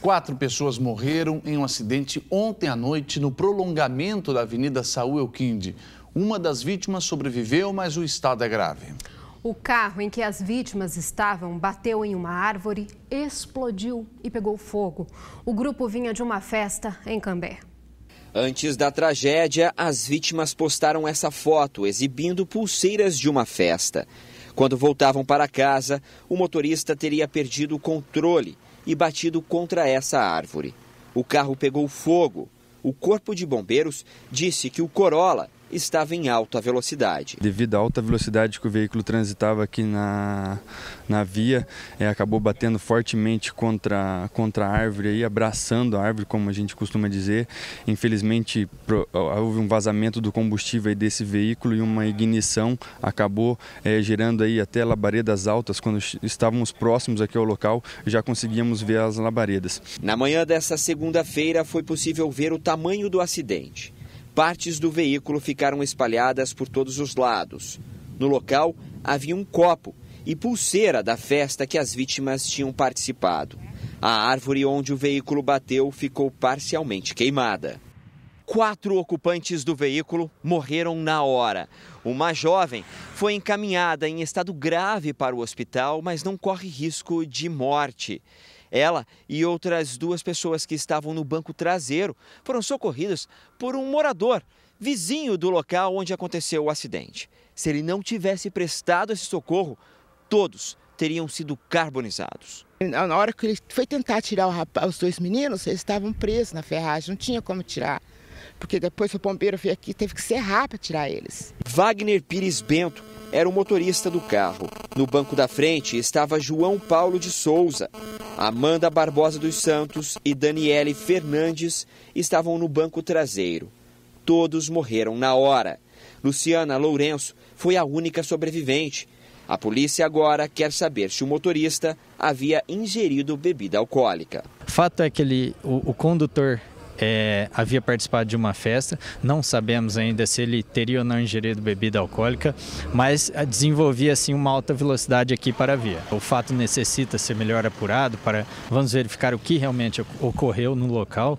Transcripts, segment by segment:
Quatro pessoas morreram em um acidente ontem à noite no prolongamento da Avenida Saúl Elquinde. Uma das vítimas sobreviveu, mas o estado é grave. O carro em que as vítimas estavam bateu em uma árvore, explodiu e pegou fogo. O grupo vinha de uma festa em Cambé. Antes da tragédia, as vítimas postaram essa foto exibindo pulseiras de uma festa. Quando voltavam para casa, o motorista teria perdido o controle e batido contra essa árvore. O carro pegou fogo. O corpo de bombeiros disse que o Corolla estava em alta velocidade. Devido à alta velocidade que o veículo transitava aqui na, na via, é, acabou batendo fortemente contra, contra a árvore, aí, abraçando a árvore, como a gente costuma dizer. Infelizmente, pro, houve um vazamento do combustível desse veículo e uma ignição acabou é, gerando aí até labaredas altas. Quando estávamos próximos aqui ao local, já conseguíamos ver as labaredas. Na manhã dessa segunda-feira, foi possível ver o tamanho do acidente. Partes do veículo ficaram espalhadas por todos os lados. No local havia um copo e pulseira da festa que as vítimas tinham participado. A árvore onde o veículo bateu ficou parcialmente queimada. Quatro ocupantes do veículo morreram na hora. Uma jovem foi encaminhada em estado grave para o hospital, mas não corre risco de morte. Ela e outras duas pessoas que estavam no banco traseiro foram socorridas por um morador, vizinho do local onde aconteceu o acidente. Se ele não tivesse prestado esse socorro, todos teriam sido carbonizados. Na hora que ele foi tentar tirar rapaz, os dois meninos, eles estavam presos na ferragem, não tinha como tirar porque depois o bombeiro veio aqui e teve que serrar para tirar eles. Wagner Pires Bento era o motorista do carro. No banco da frente estava João Paulo de Souza. Amanda Barbosa dos Santos e Daniele Fernandes estavam no banco traseiro. Todos morreram na hora. Luciana Lourenço foi a única sobrevivente. A polícia agora quer saber se o motorista havia ingerido bebida alcoólica. Fato é que ele, o, o condutor é, havia participado de uma festa, não sabemos ainda se ele teria ou não ingerido bebida alcoólica, mas ah, desenvolvia assim uma alta velocidade aqui para a via. O fato necessita ser melhor apurado para vamos verificar o que realmente ocorreu no local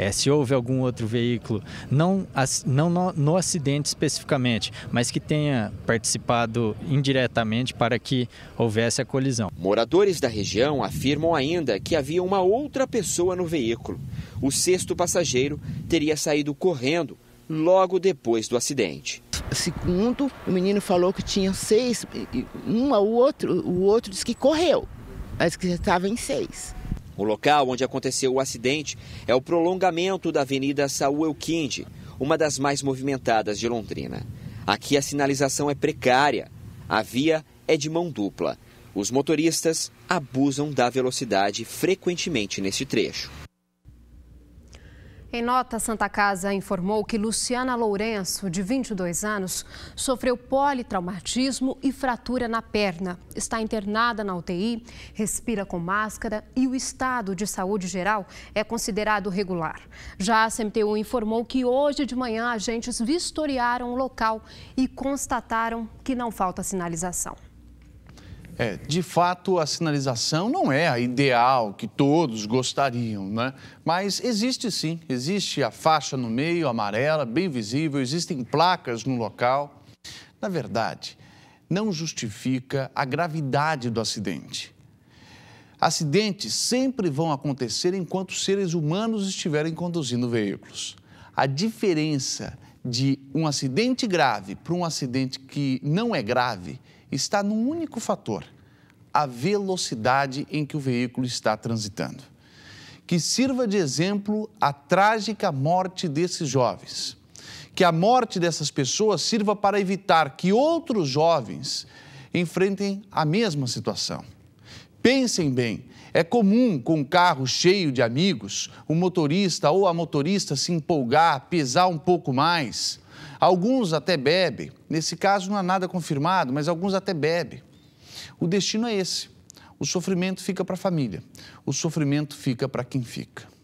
é, se houve algum outro veículo, não, não no, no, acidente especificamente, mas que tenha participado indiretamente para que houvesse a colisão. Moradores da região afirmam ainda que havia uma outra pessoa no veículo. O sexto passageiro teria saído correndo logo depois do acidente. Segundo, o menino falou que tinha seis, um ao outro, o outro disse que correu, mas que estava em seis. O local onde aconteceu o acidente é o prolongamento da Avenida Saúl Elquinde, uma das mais movimentadas de Londrina. Aqui a sinalização é precária, a via é de mão dupla. Os motoristas abusam da velocidade frequentemente neste trecho. Em nota, a Santa Casa informou que Luciana Lourenço, de 22 anos, sofreu politraumatismo e fratura na perna. Está internada na UTI, respira com máscara e o estado de saúde geral é considerado regular. Já a CMTU informou que hoje de manhã agentes vistoriaram o local e constataram que não falta sinalização. É, de fato, a sinalização não é a ideal que todos gostariam, né? Mas existe sim, existe a faixa no meio, amarela, bem visível, existem placas no local. Na verdade, não justifica a gravidade do acidente. Acidentes sempre vão acontecer enquanto seres humanos estiverem conduzindo veículos. A diferença de um acidente grave para um acidente que não é grave está num único fator: a velocidade em que o veículo está transitando. Que sirva de exemplo a trágica morte desses jovens. Que a morte dessas pessoas sirva para evitar que outros jovens enfrentem a mesma situação. Pensem bem, é comum com um carro cheio de amigos, o motorista ou a motorista se empolgar, pesar um pouco mais. Alguns até bebem. Nesse caso não há nada confirmado, mas alguns até bebem. O destino é esse. O sofrimento fica para a família. O sofrimento fica para quem fica.